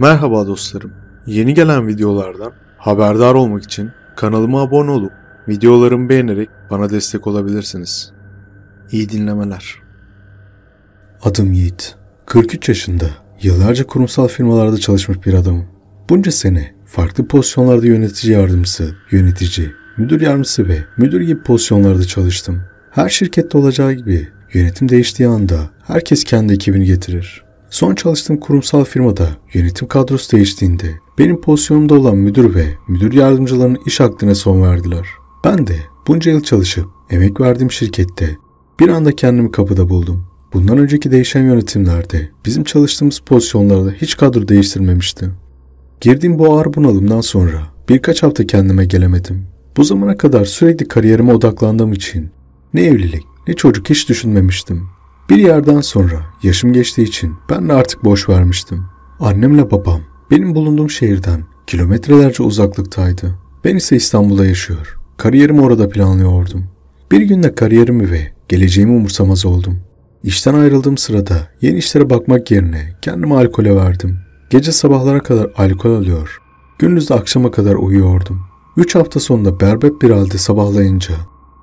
Merhaba dostlarım. Yeni gelen videolardan haberdar olmak için kanalıma abone olup videolarımı beğenerek bana destek olabilirsiniz. İyi dinlemeler. Adım Yiğit. 43 yaşında yıllarca kurumsal firmalarda çalışmış bir adamım. Bunca sene farklı pozisyonlarda yönetici yardımcısı, yönetici, müdür yardımcısı ve müdür gibi pozisyonlarda çalıştım. Her şirkette olacağı gibi yönetim değiştiği anda herkes kendi ekibini getirir. Son çalıştığım kurumsal firmada yönetim kadrosu değiştiğinde benim pozisyonumda olan müdür ve müdür yardımcılarının iş hakkına son verdiler. Ben de bunca yıl çalışıp emek verdiğim şirkette bir anda kendimi kapıda buldum. Bundan önceki değişen yönetimlerde bizim çalıştığımız pozisyonlarda hiç kadro değiştirmemişti. Girdiğim bu ağır bunalımdan sonra birkaç hafta kendime gelemedim. Bu zamana kadar sürekli kariyerime odaklandığım için ne evlilik ne çocuk hiç düşünmemiştim. Bir yerden sonra yaşım geçtiği için ben de artık boş vermiştim. Annemle babam benim bulunduğum şehirden kilometrelerce uzaklıktaydı. Ben ise İstanbul'da yaşıyor. Kariyerimi orada planlıyordum. Bir günde kariyerimi ve geleceğimi umursamaz oldum. İşten ayrıldığım sırada yeni işlere bakmak yerine kendimi alkole verdim. Gece sabahlara kadar alkol alıyor. Gündüz de akşama kadar uyuyordum. Üç hafta sonunda berbat bir halde sabahlayınca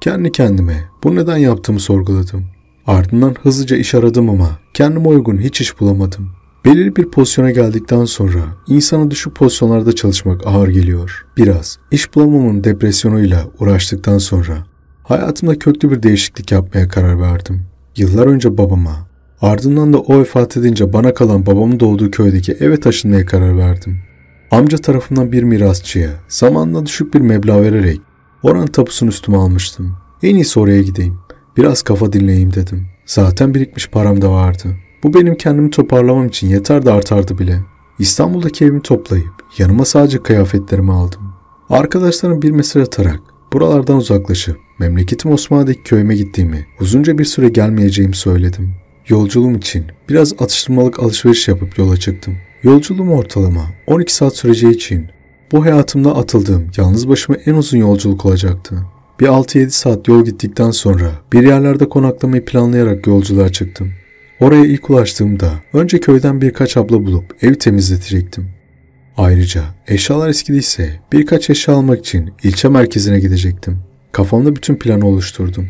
kendi kendime bu neden yaptığımı sorguladım. Ardından hızlıca iş aradım ama kendime uygun hiç iş bulamadım. Belirli bir pozisyona geldikten sonra insana düşük pozisyonlarda çalışmak ağır geliyor. Biraz iş bulamamın depresyonuyla uğraştıktan sonra hayatımda köklü bir değişiklik yapmaya karar verdim. Yıllar önce babama, ardından da o vefat edince bana kalan babamın doğduğu köydeki eve taşınmaya karar verdim. Amca tarafından bir mirasçıya zamanla düşük bir meblağ vererek oran tapusunu üstüme almıştım. En iyi oraya gideyim. Biraz kafa dinleyeyim dedim. Zaten birikmiş param da vardı. Bu benim kendimi toparlamam için yeter de artardı bile. İstanbul'daki evimi toplayıp yanıma sadece kıyafetlerimi aldım. Arkadaşlarım bir mesaj atarak buralardan uzaklaşıp memleketim Osmanlı'daki köyüme gittiğimi, uzunca bir süre gelmeyeceğimi söyledim. Yolculuğum için biraz atıştırmalık alışveriş yapıp yola çıktım. Yolculuğum ortalama 12 saat süreceği için bu hayatımda atıldığım yalnız başıma en uzun yolculuk olacaktı. Bir 6-7 saat yol gittikten sonra bir yerlerde konaklamayı planlayarak yolculuğa çıktım. Oraya ilk ulaştığımda önce köyden birkaç abla bulup evi temizletecektim. Ayrıca eşyalar eskidiyse birkaç eşya almak için ilçe merkezine gidecektim. Kafamda bütün planı oluşturdum.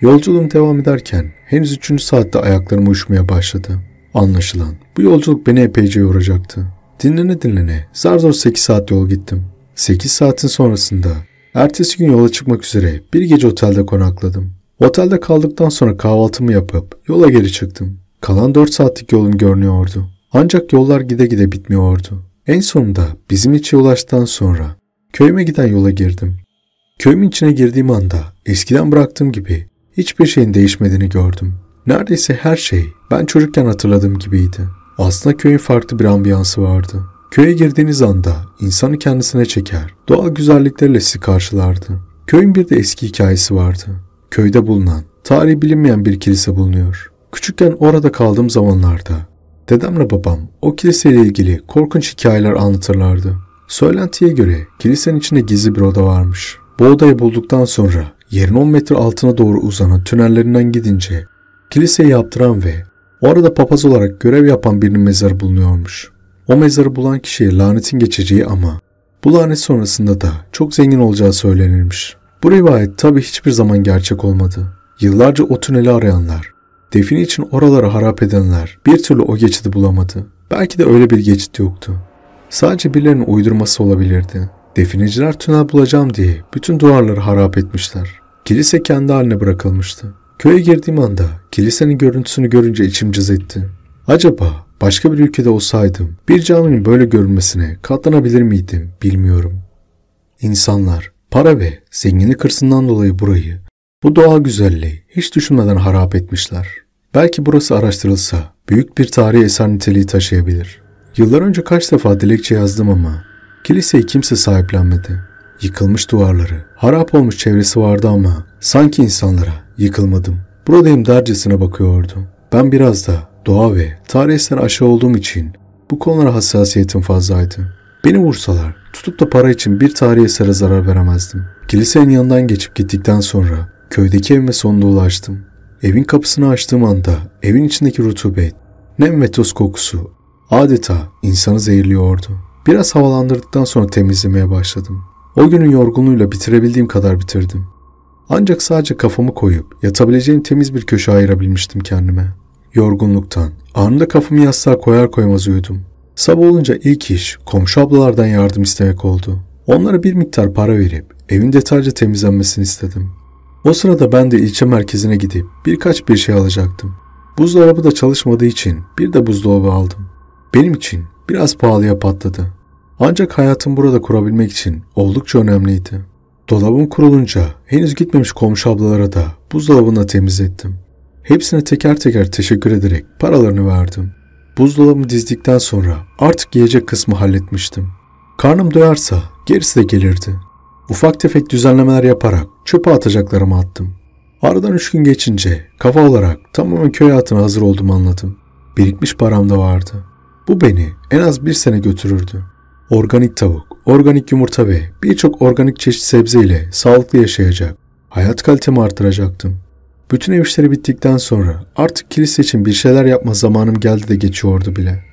Yolculuğum devam ederken henüz üçüncü saatte ayaklarım uyuşmaya başladı. Anlaşılan bu yolculuk beni epeyce yoracaktı. Dinlene dinlene zar zor 8 saat yol gittim. 8 saatin sonrasında Ertesi gün yola çıkmak üzere bir gece otelde konakladım. Otelde kaldıktan sonra kahvaltımı yapıp yola geri çıktım. Kalan 4 saatlik yolum görünüyordu. Ancak yollar gide gide bitmiyordu. En sonunda bizim içe ulaştıktan sonra köyüme giden yola girdim. Köyümün içine girdiğim anda eskiden bıraktığım gibi hiçbir şeyin değişmediğini gördüm. Neredeyse her şey ben çocukken hatırladığım gibiydi. Aslında köyün farklı bir ambiyansı vardı. Köye girdiğiniz anda insanı kendisine çeker, doğal güzelliklerle sizi karşılardı. Köyün bir de eski hikayesi vardı. Köyde bulunan, tarihi bilinmeyen bir kilise bulunuyor. Küçükken orada kaldığım zamanlarda dedemle babam o kiliseyle ilgili korkunç hikayeler anlatırlardı. Söylentiye göre kilisenin içinde gizli bir oda varmış. Bu odayı bulduktan sonra yerin 10 metre altına doğru uzanan tünellerinden gidince kiliseyi yaptıran ve orada papaz olarak görev yapan birinin mezarı bulunuyormuş. O mezarı bulan kişiye lanetin geçeceği ama bu lanet sonrasında da çok zengin olacağı söylenirmiş. Bu rivayet tabi hiçbir zaman gerçek olmadı. Yıllarca o tüneli arayanlar, defini için oraları harap edenler bir türlü o geçidi bulamadı. Belki de öyle bir geçit yoktu. Sadece birilerinin uydurması olabilirdi. Defineciler tünel bulacağım diye bütün duvarları harap etmişler. Kilise kendi haline bırakılmıştı. Köye girdiğim anda kilisenin görüntüsünü görünce içim cız etti. Acaba Başka bir ülkede olsaydım bir caminin böyle görünmesine katlanabilir miydim bilmiyorum. İnsanlar para ve zenginlik hırsından dolayı burayı, bu doğa güzelliği hiç düşünmeden harap etmişler. Belki burası araştırılsa büyük bir tarihi eser niteliği taşıyabilir. Yıllar önce kaç defa dilekçe yazdım ama kiliseyi kimse sahiplenmedi. Yıkılmış duvarları, harap olmuş çevresi vardı ama sanki insanlara yıkılmadım. Buradayım dercesine bakıyordu. Ben biraz da doğa ve tarihsel aşağı olduğum için bu konulara hassasiyetim fazlaydı. Beni vursalar tutup da para için bir tarih esere zarar veremezdim. Kilisenin yanından geçip gittikten sonra köydeki evime sonunda ulaştım. Evin kapısını açtığım anda evin içindeki rutubet, nem ve toz kokusu adeta insanı zehirliyordu. Biraz havalandırdıktan sonra temizlemeye başladım. O günün yorgunluğuyla bitirebildiğim kadar bitirdim. Ancak sadece kafamı koyup yatabileceğim temiz bir köşe ayırabilmiştim kendime. Yorgunluktan. Anında kafamı yastığa koyar koymaz uyudum. Sabah olunca ilk iş komşu ablalardan yardım istemek oldu. Onlara bir miktar para verip evin detaylıca temizlenmesini istedim. O sırada ben de ilçe merkezine gidip birkaç bir şey alacaktım. Buzdolabı da çalışmadığı için bir de buzdolabı aldım. Benim için biraz pahalıya patladı. Ancak hayatım burada kurabilmek için oldukça önemliydi. Dolabım kurulunca henüz gitmemiş komşu ablalara da buzdolabını temizlettim. Hepsine teker teker teşekkür ederek paralarını verdim. Buzdolabımı dizdikten sonra artık yiyecek kısmı halletmiştim. Karnım doyarsa gerisi de gelirdi. Ufak tefek düzenlemeler yaparak çöpe atacaklarımı attım. Aradan üç gün geçince kafa olarak tamamen köy hayatına hazır olduğumu anladım. Birikmiş param da vardı. Bu beni en az bir sene götürürdü. Organik tavuk, organik yumurta ve birçok organik çeşit sebze ile sağlıklı yaşayacak, hayat kalitemi artıracaktım. Bütün ev işleri bittikten sonra artık kilise için bir şeyler yapma zamanım geldi de geçiyordu bile.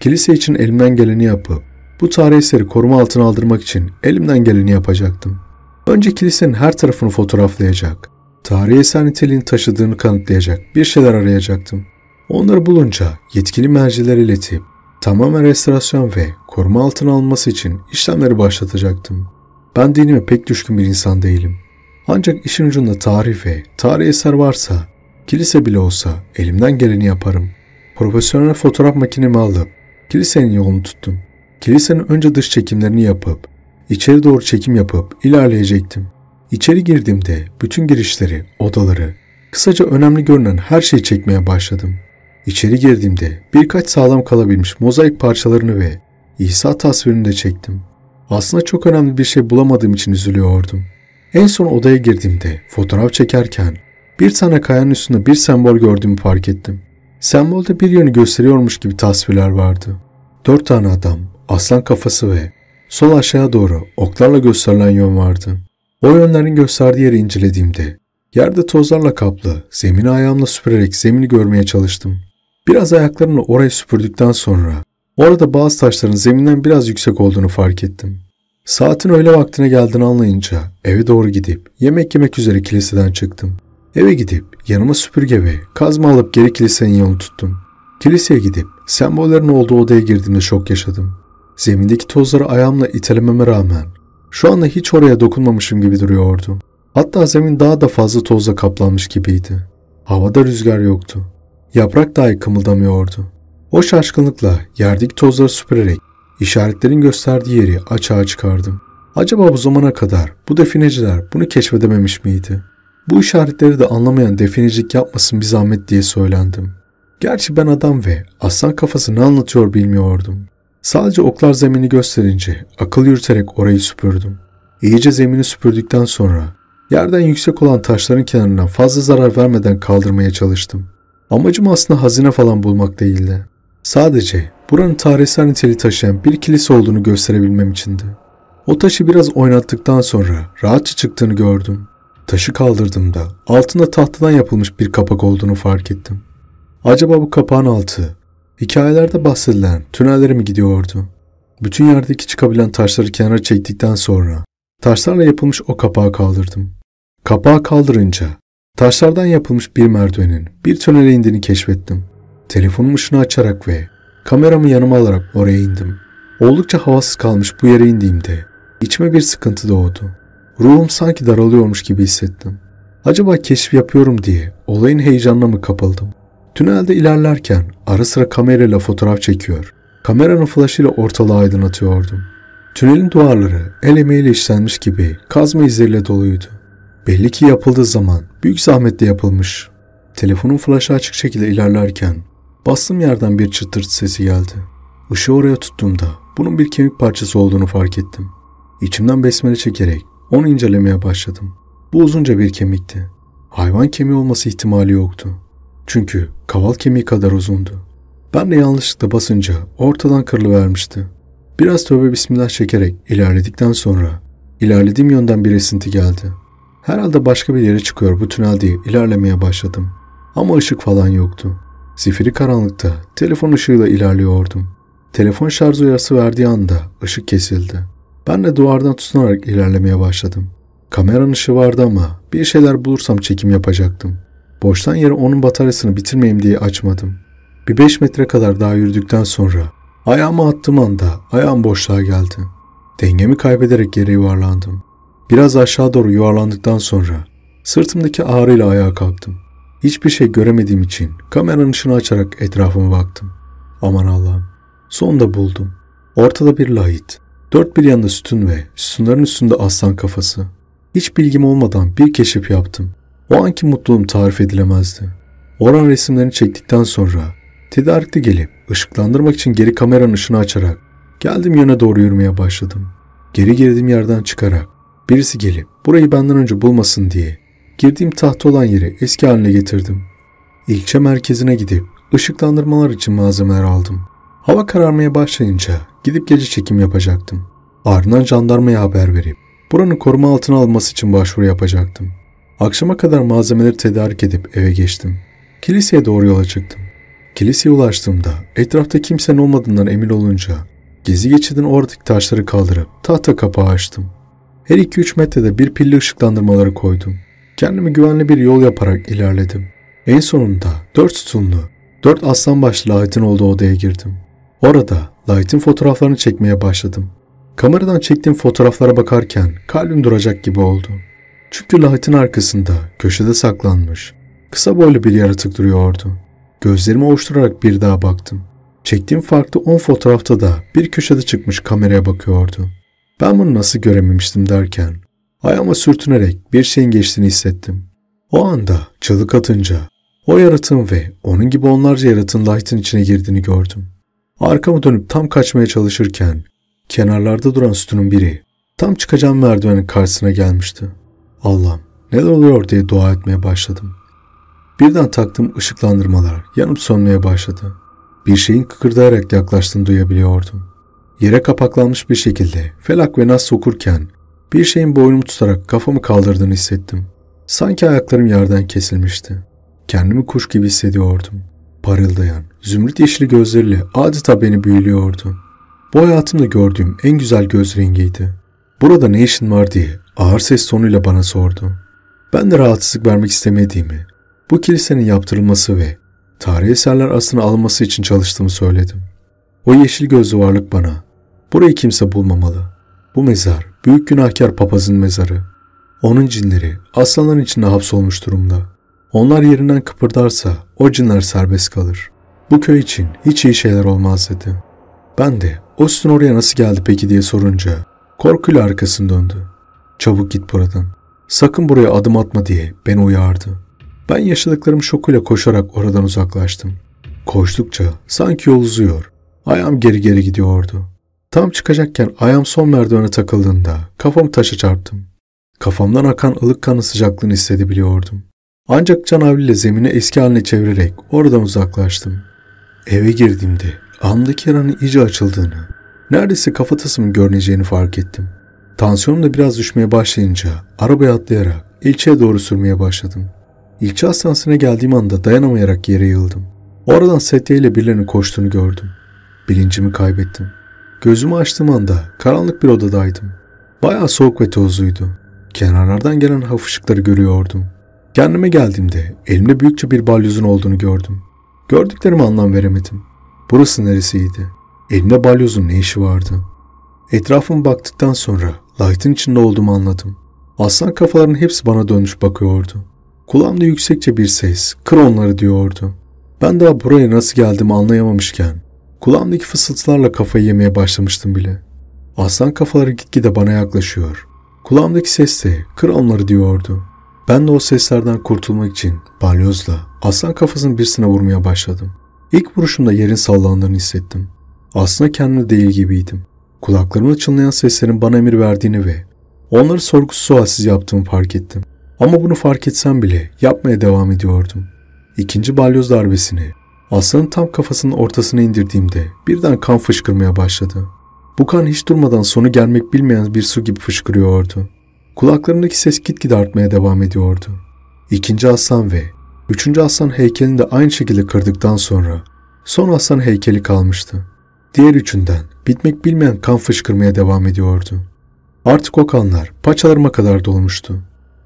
Kilise için elimden geleni yapıp bu tarih eseri koruma altına aldırmak için elimden geleni yapacaktım. Önce kilisenin her tarafını fotoğraflayacak, tarihi eser niteliğini taşıdığını kanıtlayacak bir şeyler arayacaktım. Onları bulunca yetkili mercilere iletip tamamen restorasyon ve koruma altına alınması için işlemleri başlatacaktım. Ben dinime pek düşkün bir insan değilim. Ancak işin ucunda tarih ve tarih eser varsa, kilise bile olsa elimden geleni yaparım. Profesyonel fotoğraf makinemi alıp kilisenin yolunu tuttum. Kilisenin önce dış çekimlerini yapıp, içeri doğru çekim yapıp ilerleyecektim. İçeri girdiğimde bütün girişleri, odaları, kısaca önemli görünen her şeyi çekmeye başladım. İçeri girdiğimde birkaç sağlam kalabilmiş mozaik parçalarını ve İsa tasvirini de çektim. Aslında çok önemli bir şey bulamadığım için üzülüyordum. En son odaya girdiğimde fotoğraf çekerken bir tane kayanın üstünde bir sembol gördüğümü fark ettim. Sembolde bir yönü gösteriyormuş gibi tasvirler vardı. Dört tane adam, aslan kafası ve sol aşağıya doğru oklarla gösterilen yön vardı. O yönlerin gösterdiği yeri incelediğimde yerde tozlarla kaplı, zemini ayağımla süpürerek zemini görmeye çalıştım. Biraz ayaklarımla orayı süpürdükten sonra orada bazı taşların zeminden biraz yüksek olduğunu fark ettim. Saatin öğle vaktine geldiğini anlayınca eve doğru gidip yemek yemek üzere kiliseden çıktım. Eve gidip yanıma süpürge ve kazma alıp geri kilisenin yolunu tuttum. Kiliseye gidip sembollerin olduğu odaya girdiğimde şok yaşadım. Zemindeki tozları ayağımla itelememe rağmen şu anda hiç oraya dokunmamışım gibi duruyordu. Hatta zemin daha da fazla tozla kaplanmış gibiydi. Havada rüzgar yoktu. Yaprak dahi kımıldamıyordu. O şaşkınlıkla yerdeki tozları süpürerek İşaretlerin gösterdiği yeri açığa çıkardım. Acaba bu zamana kadar bu defineciler bunu keşfedememiş miydi? Bu işaretleri de anlamayan definecilik yapmasın bir zahmet diye söylendim. Gerçi ben adam ve aslan kafası ne anlatıyor bilmiyordum. Sadece oklar zemini gösterince akıl yürüterek orayı süpürdüm. İyice zemini süpürdükten sonra yerden yüksek olan taşların kenarından fazla zarar vermeden kaldırmaya çalıştım. Amacım aslında hazine falan bulmak değildi. Sadece buranın tarihsel niteliği taşıyan bir kilise olduğunu gösterebilmem içindi. O taşı biraz oynattıktan sonra rahatça çıktığını gördüm. Taşı kaldırdığımda altında tahtadan yapılmış bir kapak olduğunu fark ettim. Acaba bu kapağın altı hikayelerde bahsedilen tünellere mi gidiyordu? Bütün yerdeki çıkabilen taşları kenara çektikten sonra taşlarla yapılmış o kapağı kaldırdım. Kapağı kaldırınca taşlardan yapılmış bir merdivenin bir tünele indiğini keşfettim. Telefonun ışını açarak ve kameramı yanıma alarak oraya indim. Oldukça havasız kalmış bu yere indiğimde içime bir sıkıntı doğdu. Ruhum sanki daralıyormuş gibi hissettim. Acaba keşif yapıyorum diye olayın heyecanına mı kapıldım? Tünelde ilerlerken ara sıra kamerayla fotoğraf çekiyor. Kameranın flaşıyla ortalığı aydınlatıyordum. Tünelin duvarları el emeğiyle işlenmiş gibi kazma izleriyle doluydu. Belli ki yapıldığı zaman büyük zahmetle yapılmış. Telefonun flaşı açık şekilde ilerlerken Bastığım yerden bir çıtırt sesi geldi. Işığı oraya tuttuğumda bunun bir kemik parçası olduğunu fark ettim. İçimden besmele çekerek onu incelemeye başladım. Bu uzunca bir kemikti. Hayvan kemiği olması ihtimali yoktu. Çünkü kaval kemiği kadar uzundu. Ben de yanlışlıkla basınca ortadan kırılıvermişti. Biraz tövbe bismillah çekerek ilerledikten sonra ilerlediğim yönden bir esinti geldi. Herhalde başka bir yere çıkıyor bu tünel diye ilerlemeye başladım. Ama ışık falan yoktu. Zifiri karanlıkta telefon ışığıyla ilerliyordum. Telefon şarj uyarısı verdiği anda ışık kesildi. Ben de duvardan tutunarak ilerlemeye başladım. Kameranın ışığı vardı ama bir şeyler bulursam çekim yapacaktım. Boştan yere onun bataryasını bitirmeyeyim diye açmadım. Bir 5 metre kadar daha yürüdükten sonra ayağımı attığım anda ayağım boşluğa geldi. Dengemi kaybederek yere yuvarlandım. Biraz aşağı doğru yuvarlandıktan sonra sırtımdaki ağrıyla ayağa kalktım. Hiçbir şey göremediğim için kameranın ışını açarak etrafıma baktım. Aman Allah'ım. Sonunda buldum. Ortada bir lahit. Dört bir yanında sütun ve sütunların üstünde aslan kafası. Hiç bilgim olmadan bir keşif yaptım. O anki mutluluğum tarif edilemezdi. Oran resimlerini çektikten sonra tedarikli gelip ışıklandırmak için geri kameranın ışını açarak geldim yöne doğru yürümeye başladım. Geri girdiğim yerden çıkarak birisi gelip burayı benden önce bulmasın diye Girdiğim tahta olan yeri eski haline getirdim. İlçe merkezine gidip ışıklandırmalar için malzemeler aldım. Hava kararmaya başlayınca gidip gece çekim yapacaktım. Ardından jandarmaya haber verip buranın koruma altına alması için başvuru yapacaktım. Akşama kadar malzemeleri tedarik edip eve geçtim. Kiliseye doğru yola çıktım. Kiliseye ulaştığımda etrafta kimsenin olmadığından emin olunca gezi geçidin oradaki taşları kaldırıp tahta kapağı açtım. Her 2-3 metrede bir pilli ışıklandırmaları koydum. Kendimi güvenli bir yol yaparak ilerledim. En sonunda dört sütunlu, dört aslan başlı Light'in olduğu odaya girdim. Orada Light'in fotoğraflarını çekmeye başladım. Kameradan çektiğim fotoğraflara bakarken kalbim duracak gibi oldu. Çünkü Light'in arkasında köşede saklanmış, kısa boylu bir yaratık duruyordu. Gözlerimi ovuşturarak bir daha baktım. Çektiğim farklı 10 fotoğrafta da bir köşede çıkmış kameraya bakıyordu. Ben bunu nasıl görememiştim derken ayağıma sürtünerek bir şeyin geçtiğini hissettim. O anda çığlık atınca o yaratığın ve onun gibi onlarca yaratın Light'ın içine girdiğini gördüm. Arkamı dönüp tam kaçmaya çalışırken kenarlarda duran sütunun biri tam çıkacağım merdivenin karşısına gelmişti. Allah'ım neler oluyor diye dua etmeye başladım. Birden taktığım ışıklandırmalar yanıp sönmeye başladı. Bir şeyin kıkırdayarak yaklaştığını duyabiliyordum. Yere kapaklanmış bir şekilde felak ve nas sokurken bir şeyin boynumu tutarak kafamı kaldırdığını hissettim. Sanki ayaklarım yerden kesilmişti. Kendimi kuş gibi hissediyordum. Parıldayan, zümrüt yeşili gözleriyle adeta beni büyülüyordu. Bu hayatımda gördüğüm en güzel göz rengiydi. Burada ne işin var diye ağır ses tonuyla bana sordu. Ben de rahatsızlık vermek istemediğimi, bu kilisenin yaptırılması ve tarihi eserler aslına alınması için çalıştığımı söyledim. O yeşil gözlü varlık bana, burayı kimse bulmamalı.'' Bu mezar büyük günahkar papazın mezarı. Onun cinleri aslanların içinde hapsolmuş durumda. Onlar yerinden kıpırdarsa o cinler serbest kalır. Bu köy için hiç iyi şeyler olmaz dedi. Ben de o Austin oraya nasıl geldi peki diye sorunca korkuyla arkasını döndü. Çabuk git buradan. Sakın buraya adım atma diye beni uyardı. Ben yaşadıklarım şokuyla koşarak oradan uzaklaştım. Koştukça sanki yol uzuyor. Ayağım geri geri gidiyordu. Tam çıkacakken ayağım son merdivene takıldığında kafam taşa çarptım. Kafamdan akan ılık kanın sıcaklığını hissedebiliyordum. Ancak canavliyle zemini eski haline çevirerek oradan uzaklaştım. Eve girdiğimde alnımdaki yaranın iyice açıldığını, neredeyse kafatasımın görüneceğini fark ettim. Tansiyonum da biraz düşmeye başlayınca arabaya atlayarak ilçeye doğru sürmeye başladım. İlçe hastanesine geldiğim anda dayanamayarak yere yığıldım. Oradan Setya ile birilerinin koştuğunu gördüm. Bilincimi kaybettim. Gözümü açtığım anda karanlık bir odadaydım. Bayağı soğuk ve tozluydu. Kenarlardan gelen hafif ışıkları görüyordum. Kendime geldiğimde elimde büyükçe bir balyozun olduğunu gördüm. Gördüklerime anlam veremedim. Burası neresiydi? Elimde balyozun ne işi vardı? Etrafıma baktıktan sonra light'ın içinde olduğumu anladım. Aslan kafaların hepsi bana dönmüş bakıyordu. Kulağımda yüksekçe bir ses, kır onları diyordu. Ben daha buraya nasıl geldiğimi anlayamamışken Kulağımdaki fısıltılarla kafayı yemeye başlamıştım bile. Aslan kafaları gitgide bana yaklaşıyor. Kulağımdaki ses de kır onları diyordu. Ben de o seslerden kurtulmak için balyozla aslan kafasının birisine vurmaya başladım. İlk vuruşumda yerin sallandığını hissettim. Aslında kendimi değil gibiydim. Kulaklarımda çınlayan seslerin bana emir verdiğini ve onları sorgusuz sualsiz yaptığımı fark ettim. Ama bunu fark etsem bile yapmaya devam ediyordum. İkinci balyoz darbesini Aslanın tam kafasının ortasına indirdiğimde birden kan fışkırmaya başladı. Bu kan hiç durmadan sonu gelmek bilmeyen bir su gibi fışkırıyordu. Kulaklarındaki ses gitgide artmaya devam ediyordu. İkinci aslan ve üçüncü aslan heykelini de aynı şekilde kırdıktan sonra son aslan heykeli kalmıştı. Diğer üçünden bitmek bilmeyen kan fışkırmaya devam ediyordu. Artık o kanlar paçalarıma kadar dolmuştu.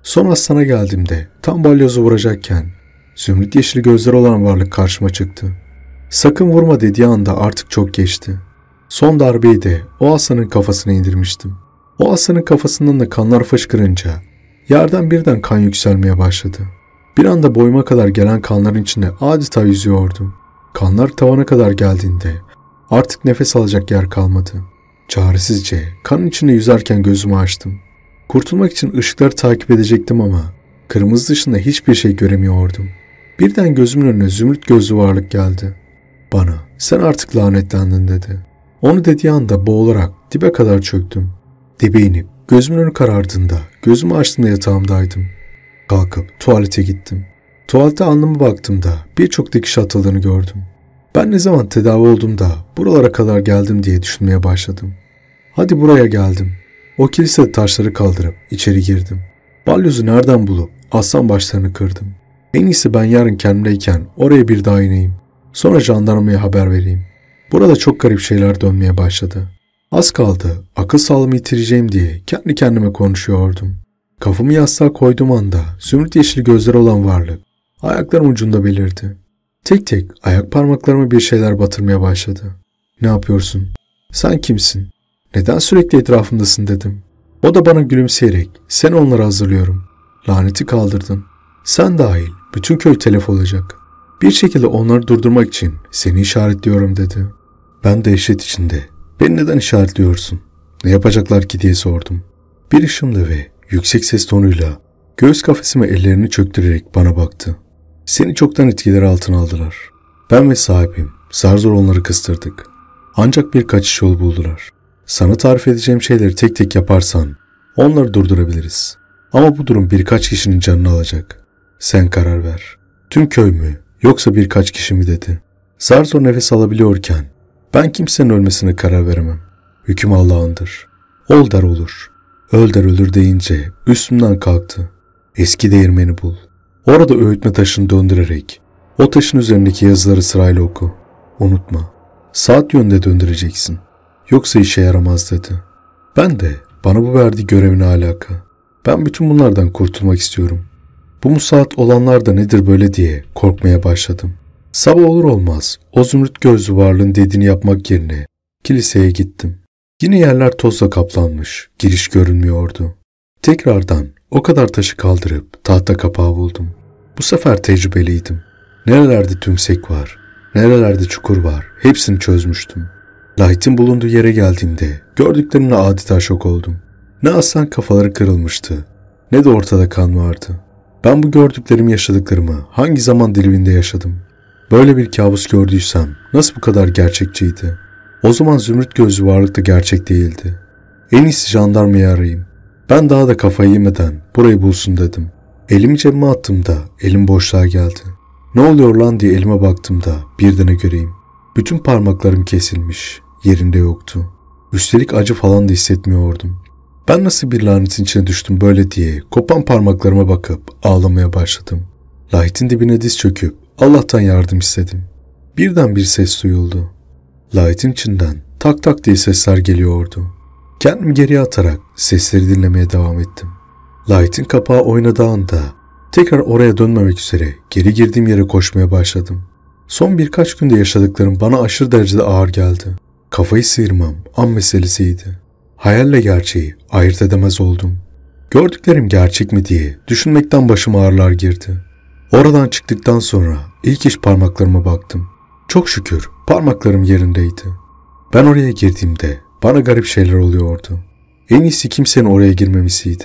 Son aslana geldiğimde tam balyozu vuracakken Zümrüt yeşili gözleri olan varlık karşıma çıktı. Sakın vurma dediği anda artık çok geçti. Son darbeyi de o aslanın kafasına indirmiştim. O aslanın kafasından da kanlar fışkırınca yerden birden kan yükselmeye başladı. Bir anda boyuma kadar gelen kanların içinde adeta yüzüyordum. Kanlar tavana kadar geldiğinde artık nefes alacak yer kalmadı. Çaresizce kanın içinde yüzerken gözümü açtım. Kurtulmak için ışıkları takip edecektim ama kırmızı dışında hiçbir şey göremiyordum. Birden gözümün önüne zümrüt gözlü varlık geldi. Bana sen artık lanetlendin dedi. Onu dediği anda boğularak dibe kadar çöktüm. Dibe inip gözümün önü karardığında gözümü açtığımda yatağımdaydım. Kalkıp tuvalete gittim. Tuvalete alnıma baktığımda birçok dikiş atıldığını gördüm. Ben ne zaman tedavi olduğumda buralara kadar geldim diye düşünmeye başladım. Hadi buraya geldim. O kilise taşları kaldırıp içeri girdim. Balyozu nereden bulup aslan başlarını kırdım. En iyisi ben yarın kendimdeyken oraya bir daha ineyim. Sonra jandarmaya haber vereyim. Burada çok garip şeyler dönmeye başladı. Az kaldı akıl sağlığımı yitireceğim diye kendi kendime konuşuyordum. Kafamı yastığa koyduğum anda zümrüt yeşil gözleri olan varlık ayaklarım ucunda belirdi. Tek tek ayak parmaklarıma bir şeyler batırmaya başladı. Ne yapıyorsun? Sen kimsin? Neden sürekli etrafımdasın? dedim. O da bana gülümseyerek sen onları hazırlıyorum. Laneti kaldırdın. Sen dahil bütün köy telef olacak. Bir şekilde onları durdurmak için seni işaretliyorum dedi. Ben dehşet içinde. Beni neden işaretliyorsun? Ne yapacaklar ki diye sordum. Bir ışımda ve yüksek ses tonuyla göğüs kafesime ellerini çöktürerek bana baktı. Seni çoktan etkileri altına aldılar. Ben ve sahibim zar zor onları kıstırdık. Ancak bir kaçış yolu buldular. Sana tarif edeceğim şeyleri tek tek yaparsan onları durdurabiliriz. Ama bu durum birkaç kişinin canını alacak. Sen karar ver. Tüm köy mü yoksa birkaç kişi mi dedi. Zar zor nefes alabiliyorken ben kimsenin ölmesine karar veremem. Hüküm Allah'ındır. Ol der olur. Öl der ölür deyince üstümden kalktı. Eski değirmeni bul. Orada öğütme taşını döndürerek o taşın üzerindeki yazıları sırayla oku. Unutma. Saat yönde döndüreceksin. Yoksa işe yaramaz dedi. Ben de bana bu verdiği görevine alaka. Ben bütün bunlardan kurtulmak istiyorum. Bu musaat olanlar da nedir böyle diye korkmaya başladım. Sabah olur olmaz o zümrüt gözlü varlığın dediğini yapmak yerine kiliseye gittim. Yine yerler tozla kaplanmış, giriş görünmüyordu. Tekrardan o kadar taşı kaldırıp tahta kapağı buldum. Bu sefer tecrübeliydim. Nerelerde tümsek var, nerelerde çukur var hepsini çözmüştüm. Light'in bulunduğu yere geldiğimde gördüklerimle adeta şok oldum. Ne aslan kafaları kırılmıştı ne de ortada kan vardı. Ben bu gördüklerimi yaşadıklarımı hangi zaman diliminde yaşadım? Böyle bir kabus gördüysem nasıl bu kadar gerçekçiydi? O zaman zümrüt gözlü varlık da gerçek değildi. En iyisi jandarmayı arayayım. Ben daha da kafayı yemeden burayı bulsun dedim. Elimi cebime attığımda elim boşluğa geldi. Ne oluyor lan diye elime baktığımda birdene göreyim. Bütün parmaklarım kesilmiş. Yerinde yoktu. Üstelik acı falan da hissetmiyordum. Ben nasıl bir lanetin içine düştüm böyle diye kopan parmaklarıma bakıp ağlamaya başladım. Lahitin dibine diz çöküp Allah'tan yardım istedim. Birden bir ses duyuldu. Lahitin içinden tak tak diye sesler geliyordu. Kendimi geriye atarak sesleri dinlemeye devam ettim. Lahitin kapağı oynadığı anda tekrar oraya dönmemek üzere geri girdiğim yere koşmaya başladım. Son birkaç günde yaşadıklarım bana aşırı derecede ağır geldi. Kafayı sıyırmam an meselesiydi. Hayalle gerçeği ayırt edemez oldum. Gördüklerim gerçek mi diye düşünmekten başım ağrılar girdi. Oradan çıktıktan sonra ilk iş parmaklarıma baktım. Çok şükür parmaklarım yerindeydi. Ben oraya girdiğimde bana garip şeyler oluyordu. En iyisi kimsenin oraya girmemesiydi.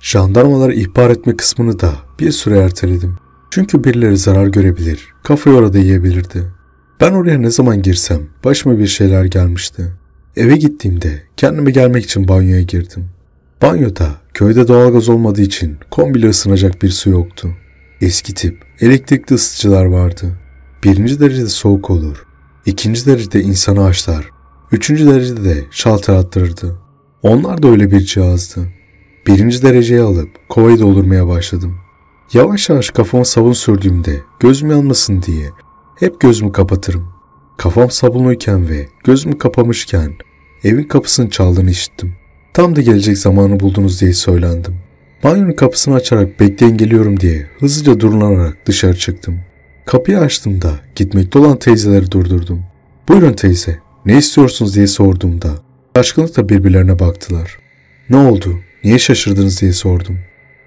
Jandarmalar ihbar etme kısmını da bir süre erteledim. Çünkü birileri zarar görebilir, kafayı orada yiyebilirdi. Ben oraya ne zaman girsem başıma bir şeyler gelmişti. Eve gittiğimde kendime gelmek için banyoya girdim. Banyoda köyde doğalgaz olmadığı için kombiyle ısınacak bir su yoktu. Eski tip elektrikli ısıtıcılar vardı. Birinci derecede soğuk olur. ikinci derecede insanı açlar. Üçüncü derecede de şalter attırırdı. Onlar da öyle bir cihazdı. Birinci dereceye alıp kovayı doldurmaya başladım. Yavaş yavaş kafama sabun sürdüğümde gözüm yanmasın diye hep gözümü kapatırım. Kafam sabunluyken ve gözümü kapamışken Evin kapısını çaldığını işittim. Tam da gelecek zamanı buldunuz diye söylendim. Banyonun kapısını açarak bekleyin geliyorum diye hızlıca durulanarak dışarı çıktım. Kapıyı açtım da gitmekte olan teyzeleri durdurdum. Buyurun teyze ne istiyorsunuz diye sorduğumda şaşkınlıkla birbirlerine baktılar. Ne oldu niye şaşırdınız diye sordum.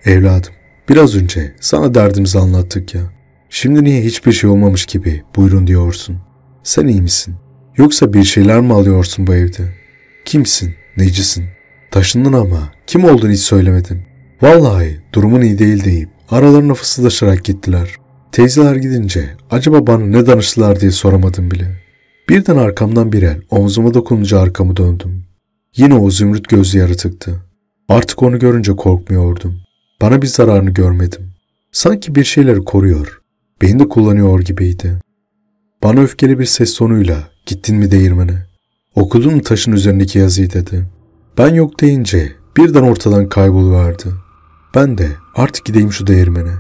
Evladım biraz önce sana derdimizi anlattık ya. Şimdi niye hiçbir şey olmamış gibi buyurun diyorsun. Sen iyi misin? Yoksa bir şeyler mi alıyorsun bu evde? Kimsin? Necisin? Taşındın ama. Kim olduğunu hiç söylemedin. Vallahi durumun iyi değil deyip aralarına fısıldaşarak gittiler. Teyzeler gidince acaba bana ne danıştılar diye soramadım bile. Birden arkamdan bir el omzuma dokununca arkamı döndüm. Yine o zümrüt gözlü yaratıktı. Artık onu görünce korkmuyordum. Bana bir zararını görmedim. Sanki bir şeyleri koruyor. Beni de kullanıyor gibiydi. Bana öfkeli bir ses sonuyla gittin mi değirmene? Okudum taşın üzerindeki yazıyı dedi. Ben yok deyince birden ortadan kayboluverdi. Ben de artık gideyim şu değirmene.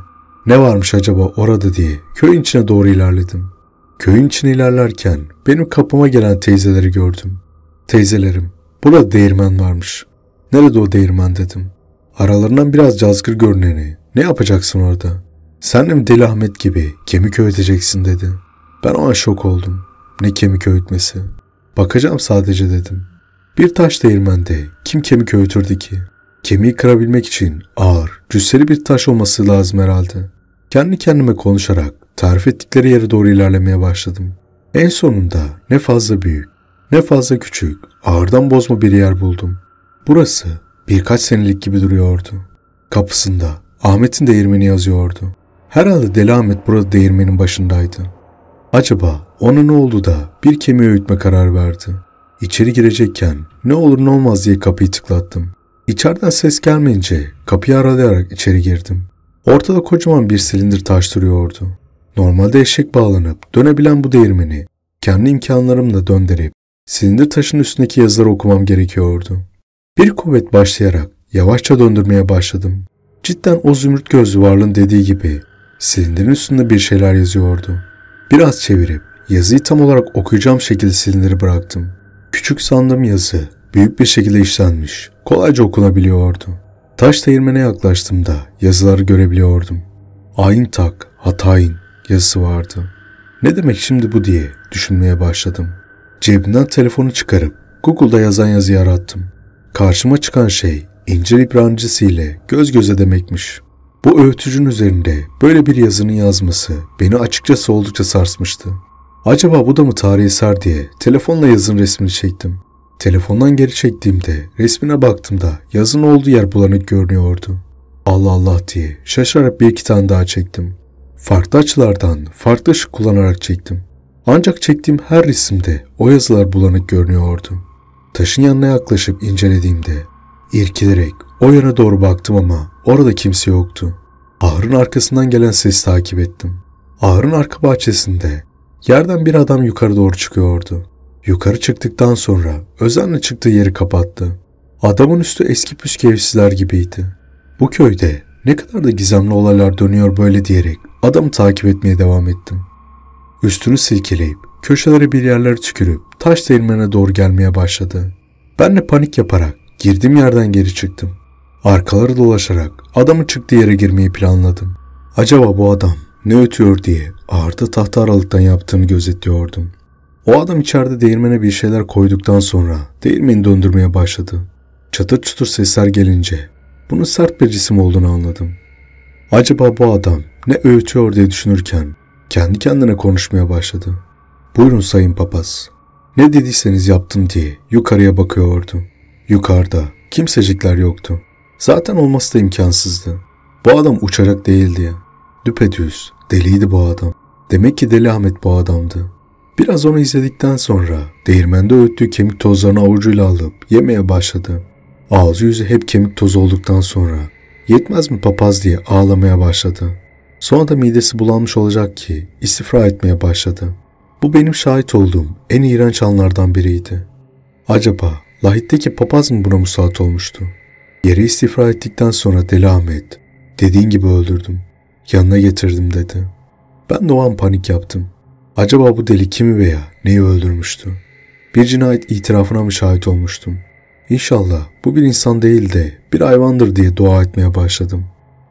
Ne varmış acaba orada diye köyün içine doğru ilerledim. Köyün içine ilerlerken benim kapıma gelen teyzeleri gördüm. Teyzelerim, burada değirmen varmış. Nerede o değirmen dedim. Aralarından biraz cazgır görüneni ne yapacaksın orada? Sen de mi Deli Ahmet gibi kemik öğüteceksin dedi. Ben o an şok oldum. Ne kemik öğütmesi. Bakacağım sadece dedim. Bir taş değirmende kim kemik öğütürdü ki? Kemiği kırabilmek için ağır, cüsseli bir taş olması lazım herhalde. Kendi kendime konuşarak tarif ettikleri yere doğru ilerlemeye başladım. En sonunda ne fazla büyük, ne fazla küçük, ağırdan bozma bir yer buldum. Burası birkaç senelik gibi duruyordu. Kapısında Ahmet'in değirmeni yazıyordu. Herhalde Deli Ahmet burada değirmenin başındaydı. Acaba onun ne oldu da bir kemiği öğütme karar verdi. İçeri girecekken ne olur ne olmaz diye kapıyı tıklattım. İçeriden ses gelmeyince kapıyı aralayarak içeri girdim. Ortada kocaman bir silindir taş duruyordu. Normalde eşek bağlanıp dönebilen bu değirmeni kendi imkanlarımla döndürüp silindir taşın üstündeki yazıları okumam gerekiyordu. Bir kuvvet başlayarak yavaşça döndürmeye başladım. Cidden o zümrüt gözlü varlığın dediği gibi silindirin üstünde bir şeyler yazıyordu. Biraz çevirip Yazıyı tam olarak okuyacağım şekilde silinleri bıraktım. Küçük sandığım yazı büyük bir şekilde işlenmiş. Kolayca okunabiliyordu. Taş değirmene yaklaştığımda yazıları görebiliyordum. Ayn tak, hatayin yazısı vardı. Ne demek şimdi bu diye düşünmeye başladım. Cebimden telefonu çıkarıp Google'da yazan yazıyı arattım. Karşıma çıkan şey İncil İbrancısı ile göz göze demekmiş. Bu öğütücün üzerinde böyle bir yazının yazması beni açıkçası oldukça sarsmıştı. Acaba bu da mı tarihi sar diye telefonla yazın resmini çektim. Telefondan geri çektiğimde resmine baktığımda yazın olduğu yer bulanık görünüyordu. Allah Allah diye şaşarak bir iki tane daha çektim. Farklı açılardan farklı ışık kullanarak çektim. Ancak çektiğim her resimde o yazılar bulanık görünüyordu. Taşın yanına yaklaşıp incelediğimde irkilerek o yana doğru baktım ama orada kimse yoktu. Ahırın arkasından gelen sesi takip ettim. Ahırın arka bahçesinde Yerden bir adam yukarı doğru çıkıyordu. Yukarı çıktıktan sonra özenle çıktığı yeri kapattı. Adamın üstü eski püskü evsizler gibiydi. Bu köyde ne kadar da gizemli olaylar dönüyor böyle diyerek adamı takip etmeye devam ettim. Üstünü silkeleyip köşelere bir yerler tükürüp taş değirmene doğru gelmeye başladı. Ben de panik yaparak girdim yerden geri çıktım. Arkaları dolaşarak adamın çıktığı yere girmeyi planladım. Acaba bu adam ne ötüyor diye ağırda tahta aralıktan yaptığımı gözetliyordum. O adam içeride değirmene bir şeyler koyduktan sonra değirmeni döndürmeye başladı. Çatır çutur sesler gelince bunun sert bir cisim olduğunu anladım. Acaba bu adam ne öğütüyor diye düşünürken kendi kendine konuşmaya başladı. Buyurun sayın papaz. Ne dediyseniz yaptım diye yukarıya bakıyordu. Yukarıda kimsecikler yoktu. Zaten olması da imkansızdı. Bu adam uçarak değildi ya. Düpedüz. Deliydi bu adam. Demek ki Deli Ahmet bu adamdı. Biraz onu izledikten sonra değirmende öğüttüğü kemik tozlarını avucuyla alıp yemeye başladı. Ağzı yüzü hep kemik tozu olduktan sonra yetmez mi papaz diye ağlamaya başladı. Sonra da midesi bulanmış olacak ki istifra etmeye başladı. Bu benim şahit olduğum en iğrenç anlardan biriydi. Acaba Lahit'teki papaz mı buna musallat olmuştu? Yeri istifra ettikten sonra Deli Ahmet, dediğin gibi öldürdüm yanına getirdim dedi. Ben de o an panik yaptım. Acaba bu deli kimi veya neyi öldürmüştü? Bir cinayet itirafına mı şahit olmuştum? İnşallah bu bir insan değil de bir hayvandır diye dua etmeye başladım.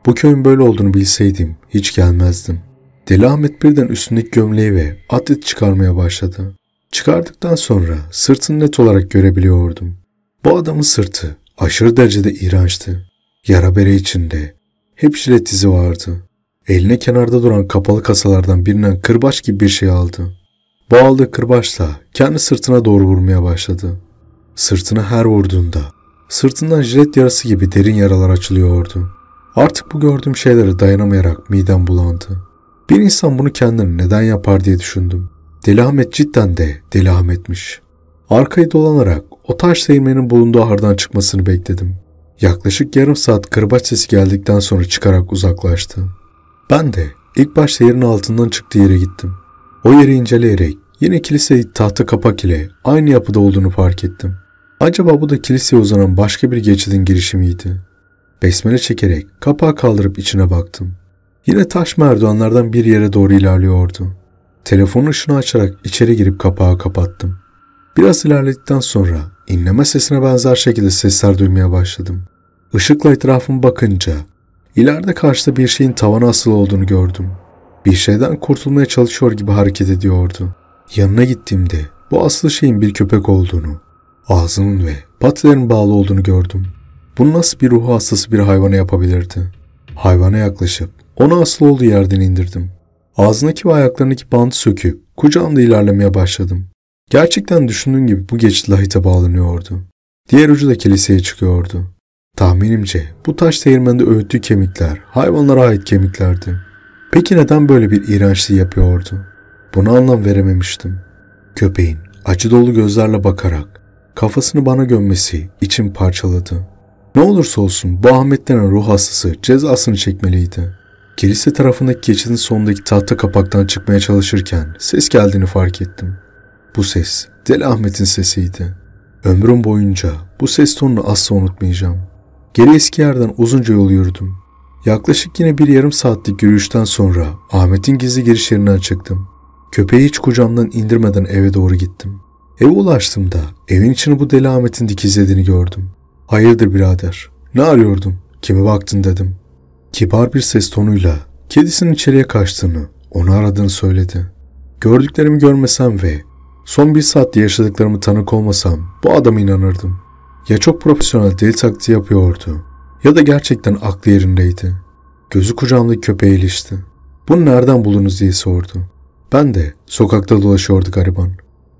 Bu köyün böyle olduğunu bilseydim hiç gelmezdim. Deli Ahmet birden üstündeki gömleği ve atlet çıkarmaya başladı. Çıkardıktan sonra sırtını net olarak görebiliyordum. Bu adamın sırtı aşırı derecede iğrençti. Yara bere içinde hep jilet izi vardı. Eline kenarda duran kapalı kasalardan birinden kırbaç gibi bir şey aldı. Bu aldığı kırbaçla kendi sırtına doğru vurmaya başladı. Sırtına her vurduğunda sırtından jilet yarası gibi derin yaralar açılıyordu. Artık bu gördüğüm şeylere dayanamayarak midem bulandı. Bir insan bunu kendine neden yapar diye düşündüm. Deli Ahmet cidden de Deli Ahmet'miş. Arkayı dolanarak o taş seyirmenin bulunduğu hardan çıkmasını bekledim. Yaklaşık yarım saat kırbaç sesi geldikten sonra çıkarak uzaklaştı. Ben de ilk başta yerin altından çıktığı yere gittim. O yeri inceleyerek yine kilise tahta kapak ile aynı yapıda olduğunu fark ettim. Acaba bu da kiliseye uzanan başka bir geçidin girişi miydi? Besmele çekerek kapağı kaldırıp içine baktım. Yine taş merdivenlerden bir yere doğru ilerliyordu. Telefonun ışını açarak içeri girip kapağı kapattım. Biraz ilerledikten sonra inleme sesine benzer şekilde sesler duymaya başladım. Işıkla etrafım bakınca İleride karşıda bir şeyin tavana asılı olduğunu gördüm. Bir şeyden kurtulmaya çalışıyor gibi hareket ediyordu. Yanına gittiğimde bu asılı şeyin bir köpek olduğunu, ağzının ve patilerin bağlı olduğunu gördüm. Bunu nasıl bir ruhu hastası bir hayvana yapabilirdi? Hayvana yaklaşıp onu asılı olduğu yerden indirdim. Ağzındaki ve ayaklarındaki bandı söküp kucağında ilerlemeye başladım. Gerçekten düşündüğüm gibi bu geçit lahite bağlanıyordu. Diğer ucu da kiliseye çıkıyordu. Tahminimce bu taş değirmende öğüttüğü kemikler hayvanlara ait kemiklerdi. Peki neden böyle bir iğrençliği yapıyordu? Buna anlam verememiştim. Köpeğin acı dolu gözlerle bakarak kafasını bana gömmesi için parçaladı. Ne olursa olsun bu Ahmet denen ruh hastası cezasını çekmeliydi. Kilise tarafındaki geçidin sonundaki tahta kapaktan çıkmaya çalışırken ses geldiğini fark ettim. Bu ses Deli Ahmet'in sesiydi. Ömrüm boyunca bu ses tonunu asla unutmayacağım. Geri eski yerden uzunca yol yürüdüm. Yaklaşık yine bir yarım saatlik yürüyüşten sonra Ahmet'in gizli giriş yerinden çıktım. Köpeği hiç kucamdan indirmeden eve doğru gittim. Eve ulaştığımda evin içini bu deli Ahmet'in dikizlediğini gördüm. Hayırdır birader? Ne arıyordun? Kime baktın dedim. Kibar bir ses tonuyla kedisinin içeriye kaçtığını, onu aradığını söyledi. Gördüklerimi görmesem ve son bir saatte yaşadıklarımı tanık olmasam bu adama inanırdım. Ya çok profesyonel deli taklidi yapıyordu ya da gerçekten aklı yerindeydi. Gözü kucağımdaki köpeğe ilişti. Bunu nereden buldunuz diye sordu. Ben de sokakta dolaşıyordu gariban.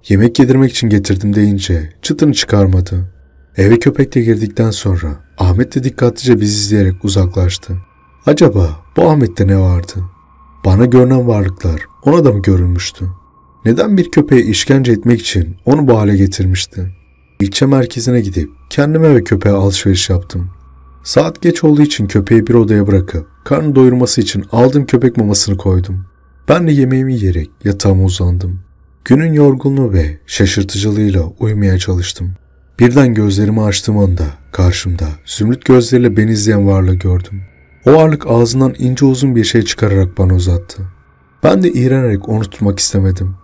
Yemek yedirmek için getirdim deyince çıtını çıkarmadı. Eve köpekle girdikten sonra Ahmet de dikkatlice bizi izleyerek uzaklaştı. Acaba bu Ahmet'te ne vardı? Bana görünen varlıklar ona da mı görülmüştü? Neden bir köpeği işkence etmek için onu bu hale getirmişti? İlçe merkezine gidip kendime ve köpeğe alışveriş yaptım. Saat geç olduğu için köpeği bir odaya bırakıp karnı doyurması için aldığım köpek mamasını koydum. Ben de yemeğimi yiyerek yatağıma uzandım. Günün yorgunluğu ve şaşırtıcılığıyla uyumaya çalıştım. Birden gözlerimi açtığım anda karşımda zümrüt gözleriyle beni izleyen varlığı gördüm. O varlık ağzından ince uzun bir şey çıkararak bana uzattı. Ben de iğrenerek onu tutmak istemedim.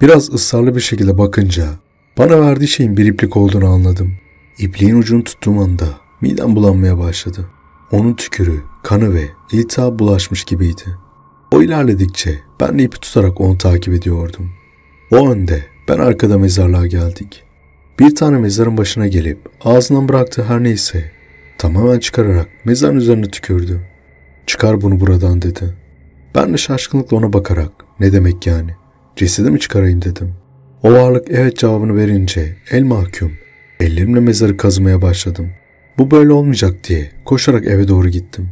Biraz ısrarlı bir şekilde bakınca bana verdiği şeyin bir iplik olduğunu anladım. İpliğin ucunu tuttuğum anda midem bulanmaya başladı. Onun tükürü, kanı ve iltihap bulaşmış gibiydi. O ilerledikçe ben de ipi tutarak onu takip ediyordum. O önde, ben arkada mezarlığa geldik. Bir tane mezarın başına gelip ağzından bıraktığı her neyse tamamen çıkararak mezarın üzerine tükürdü. Çıkar bunu buradan dedi. Ben de şaşkınlıkla ona bakarak ne demek yani cesedi mi çıkarayım dedim. O varlık evet cevabını verince el mahkum ellerimle mezarı kazmaya başladım. Bu böyle olmayacak diye koşarak eve doğru gittim.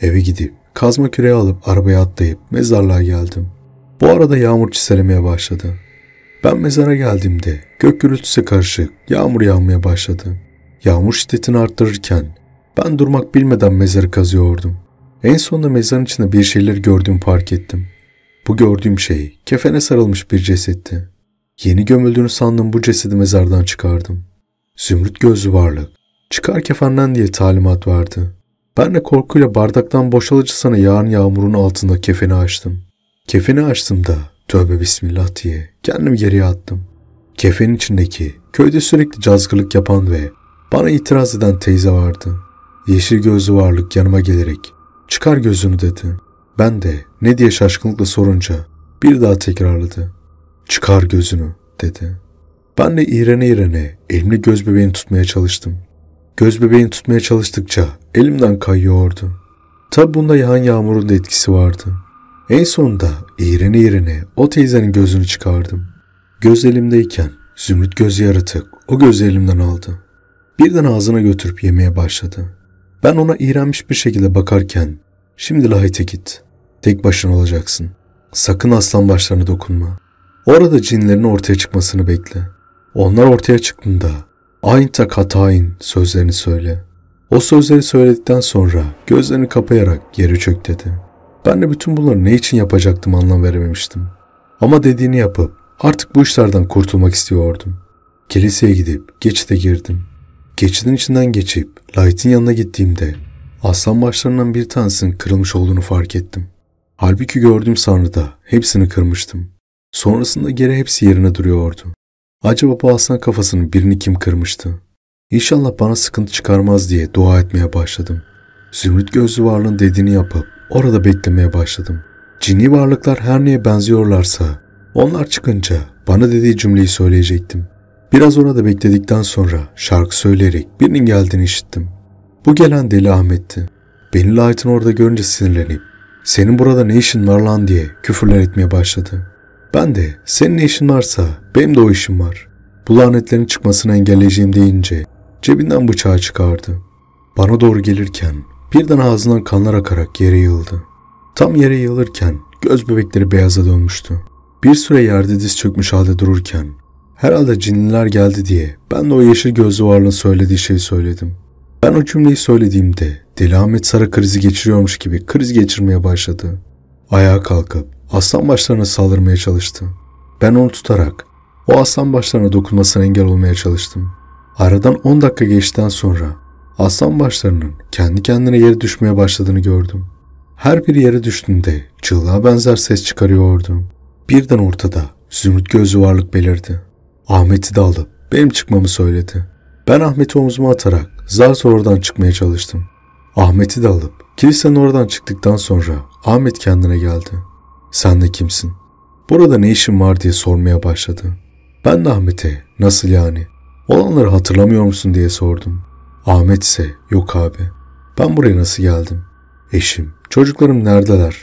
Eve gidip kazma küreği alıp arabaya atlayıp mezarlığa geldim. Bu arada yağmur çiselemeye başladı. Ben mezara geldiğimde gök gürültüsü karışık yağmur yağmaya başladı. Yağmur şiddetini arttırırken ben durmak bilmeden mezarı kazıyordum. En sonunda mezarın içinde bir şeyler gördüğümü fark ettim. Bu gördüğüm şey kefene sarılmış bir cesetti. Yeni gömüldüğünü sandım bu cesedi mezardan çıkardım. Zümrüt gözlü varlık. Çıkar kefenden diye talimat verdi. Ben de korkuyla bardaktan boşalıcı sana yağan yağmurun altında kefeni açtım. Kefeni açtım da tövbe bismillah diye kendimi geriye attım. Kefenin içindeki köyde sürekli cazgırlık yapan ve bana itiraz eden teyze vardı. Yeşil gözlü varlık yanıma gelerek çıkar gözünü dedi. Ben de ne diye şaşkınlıkla sorunca bir daha tekrarladı. Çıkar gözünü dedi. Ben de iğrene iğrene elimle göz bebeğini tutmaya çalıştım. Göz bebeğini tutmaya çalıştıkça elimden kayıyordu. Tabi bunda yağan yağmurun da etkisi vardı. En sonunda iğrene iğrene o teyzenin gözünü çıkardım. Göz elimdeyken zümrüt gözü yaratık o gözü elimden aldı. Birden ağzına götürüp yemeye başladı. Ben ona iğrenmiş bir şekilde bakarken şimdi lahite git. Tek başına olacaksın. Sakın aslan başlarına dokunma. Orada arada cinlerin ortaya çıkmasını bekle. Onlar ortaya çıktığında ayn tak hatayn sözlerini söyle. O sözleri söyledikten sonra gözlerini kapayarak geri çök dedi. Ben de bütün bunları ne için yapacaktım anlam verememiştim. Ama dediğini yapıp artık bu işlerden kurtulmak istiyordum. Kiliseye gidip geçite girdim. Geçidin içinden geçip Light'in yanına gittiğimde aslan başlarından bir tanesinin kırılmış olduğunu fark ettim. Halbuki gördüğüm sanrıda hepsini kırmıştım. Sonrasında geri hepsi yerine duruyordu. Acaba bu aslan kafasının birini kim kırmıştı? İnşallah bana sıkıntı çıkarmaz diye dua etmeye başladım. Zümrüt gözlü varlığın dediğini yapıp orada beklemeye başladım. Cini varlıklar her neye benziyorlarsa onlar çıkınca bana dediği cümleyi söyleyecektim. Biraz orada bekledikten sonra şarkı söyleyerek birinin geldiğini işittim. Bu gelen Deli Ahmet'ti. Beni Light'ın orada görünce sinirlenip senin burada ne işin var lan diye küfürler etmeye başladı. Ben de senin ne işin varsa benim de o işim var. Bu lanetlerin çıkmasını engelleyeceğim deyince cebinden bıçağı çıkardı. Bana doğru gelirken birden ağzından kanlar akarak yere yığıldı. Tam yere yığılırken göz bebekleri beyaza dönmüştü. Bir süre yerde diz çökmüş halde dururken herhalde cinliler geldi diye ben de o yeşil gözlü varlığın söylediği şeyi söyledim. Ben o cümleyi söylediğimde Deli Ahmet Sara krizi geçiriyormuş gibi kriz geçirmeye başladı. Ayağa kalkıp aslan başlarına saldırmaya çalıştı. Ben onu tutarak o aslan başlarına dokunmasına engel olmaya çalıştım. Aradan 10 dakika geçtikten sonra aslan başlarının kendi kendine yere düşmeye başladığını gördüm. Her bir yere düştüğünde çığlığa benzer ses çıkarıyordu. Birden ortada zümrüt gözlü varlık belirdi. Ahmet'i de alıp benim çıkmamı söyledi. Ben Ahmet'i omzuma atarak zar zor oradan çıkmaya çalıştım. Ahmet'i de alıp kilisenin oradan çıktıktan sonra Ahmet kendine geldi sen de kimsin? Burada ne işin var diye sormaya başladı. Ben de Ahmet'e nasıl yani? Olanları hatırlamıyor musun diye sordum. Ahmet ise yok abi. Ben buraya nasıl geldim? Eşim, çocuklarım neredeler?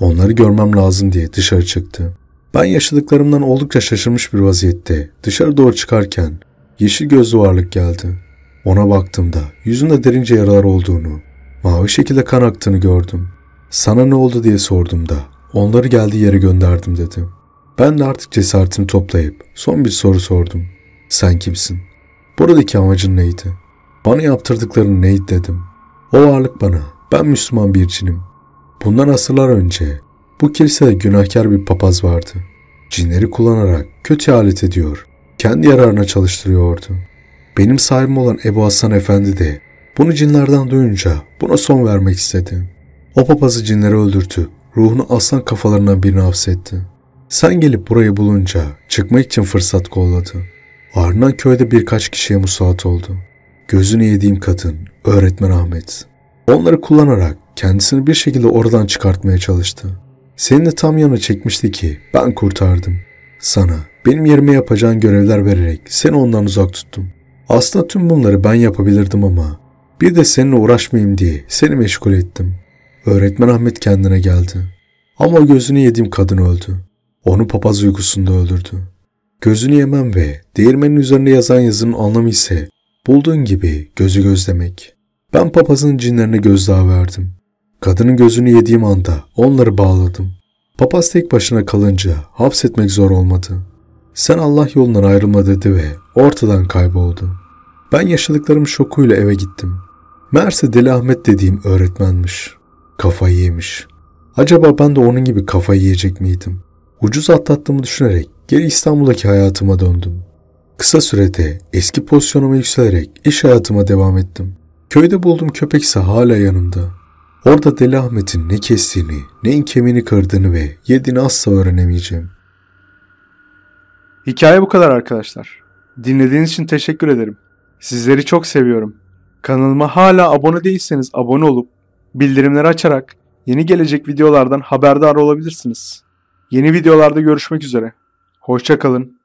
Onları görmem lazım diye dışarı çıktı. Ben yaşadıklarımdan oldukça şaşırmış bir vaziyette dışarı doğru çıkarken yeşil gözlü varlık geldi. Ona baktığımda yüzünde derince yaralar olduğunu, mavi şekilde kan aktığını gördüm. Sana ne oldu diye sordum da. Onları geldiği yere gönderdim dedi. Ben de artık cesaretimi toplayıp son bir soru sordum. Sen kimsin? Buradaki amacın neydi? Bana yaptırdıkların neydi dedim. O varlık bana, ben Müslüman bir cinim. Bundan asırlar önce bu kilisede günahkar bir papaz vardı. Cinleri kullanarak kötü alet ediyor, kendi yararına çalıştırıyordu. Benim sahibim olan Ebu Hasan Efendi de bunu cinlerden duyunca buna son vermek istedi. O papazı cinleri öldürtüp ruhunu aslan kafalarından birine hapsetti. Sen gelip burayı bulunca çıkmak için fırsat kolladı. Ardından köyde birkaç kişiye musallat oldu. Gözünü yediğim kadın, öğretmen Ahmet. Onları kullanarak kendisini bir şekilde oradan çıkartmaya çalıştı. Seni de tam yana çekmişti ki ben kurtardım. Sana benim yerime yapacağın görevler vererek seni ondan uzak tuttum. Aslında tüm bunları ben yapabilirdim ama bir de seninle uğraşmayayım diye seni meşgul ettim. Öğretmen Ahmet kendine geldi. Ama gözünü yediğim kadın öldü. Onu papaz uykusunda öldürdü. Gözünü yemem ve değirmenin üzerine yazan yazının anlamı ise bulduğun gibi gözü gözlemek. Ben papazın cinlerine gözdağı verdim. Kadının gözünü yediğim anda onları bağladım. Papaz tek başına kalınca hapsetmek zor olmadı. Sen Allah yolundan ayrılma dedi ve ortadan kayboldu. Ben yaşadıklarım şokuyla eve gittim. Meğerse Deli Ahmet dediğim öğretmenmiş.'' Kafayı yemiş. Acaba ben de onun gibi kafayı yiyecek miydim? Ucuz atlattığımı düşünerek geri İstanbul'daki hayatıma döndüm. Kısa sürede eski pozisyonuma yükselerek iş hayatıma devam ettim. Köyde bulduğum köpek ise hala yanımda. Orada Deli Ahmet'in ne kestiğini, neyin kemiğini kırdığını ve yediğini asla öğrenemeyeceğim. Hikaye bu kadar arkadaşlar. Dinlediğiniz için teşekkür ederim. Sizleri çok seviyorum. Kanalıma hala abone değilseniz abone olup Bildirimleri açarak yeni gelecek videolardan haberdar olabilirsiniz. Yeni videolarda görüşmek üzere. Hoşçakalın.